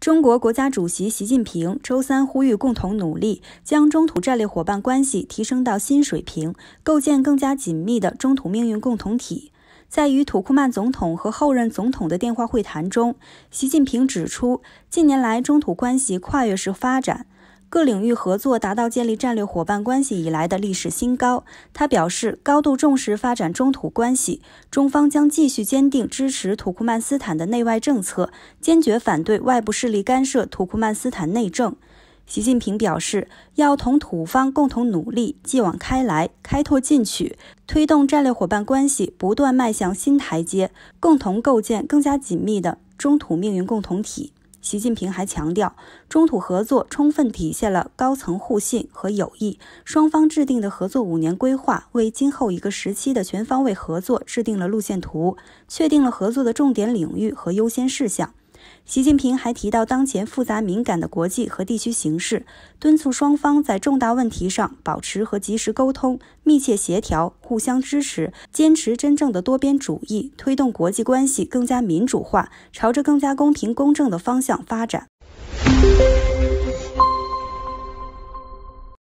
中国国家主席习近平周三呼吁共同努力，将中土战略伙伴关系提升到新水平，构建更加紧密的中土命运共同体。在与土库曼总统和后任总统的电话会谈中，习近平指出，近年来中土关系跨越式发展。各领域合作达到建立战略伙伴关系以来的历史新高。他表示，高度重视发展中土关系，中方将继续坚定支持土库曼斯坦的内外政策，坚决反对外部势力干涉土库曼斯坦内政。习近平表示，要同土方共同努力，继往开来，开拓进取，推动战略伙伴关系不断迈向新台阶，共同构建更加紧密的中土命运共同体。习近平还强调，中土合作充分体现了高层互信和友谊。双方制定的合作五年规划，为今后一个时期的全方位合作制定了路线图，确定了合作的重点领域和优先事项。习近平还提到当前复杂敏感的国际和地区形势，敦促双方在重大问题上保持和及时沟通、密切协调、互相支持，坚持真正的多边主义，推动国际关系更加民主化，朝着更加公平公正的方向发展。